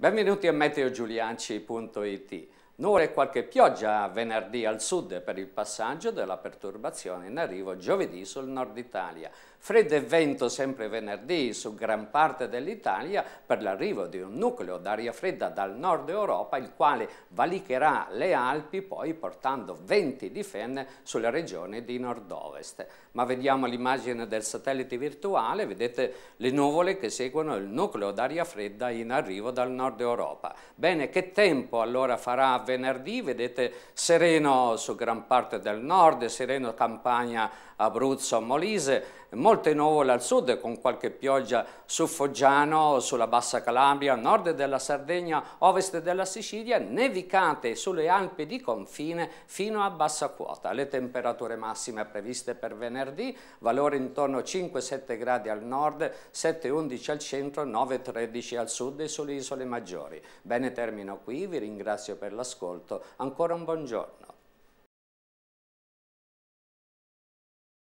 Benvenuti a meteogiulianci.it. Nuvole e qualche pioggia venerdì al sud per il passaggio della perturbazione in arrivo giovedì sul nord Italia. Freddo e vento sempre venerdì su gran parte dell'Italia per l'arrivo di un nucleo d'aria fredda dal nord Europa il quale valicherà le Alpi poi portando venti di fenne sulle regioni di nord-ovest. Ma vediamo l'immagine del satellite virtuale, vedete le nuvole che seguono il nucleo d'aria fredda in arrivo dal nord Europa. Bene, che tempo allora farà venerdì? venerdì, vedete sereno su gran parte del nord, sereno campagna Abruzzo, Molise, molte nuvole al sud con qualche pioggia su Foggiano, sulla Bassa Calabria, nord della Sardegna, ovest della Sicilia, nevicate sulle Alpi di confine fino a bassa quota. Le temperature massime previste per venerdì, valori intorno a 5-7 gradi al nord, 7-11 al centro, 9-13 al sud e sulle isole maggiori. Bene, termino qui, vi ringrazio per l'ascolto, ancora un buongiorno.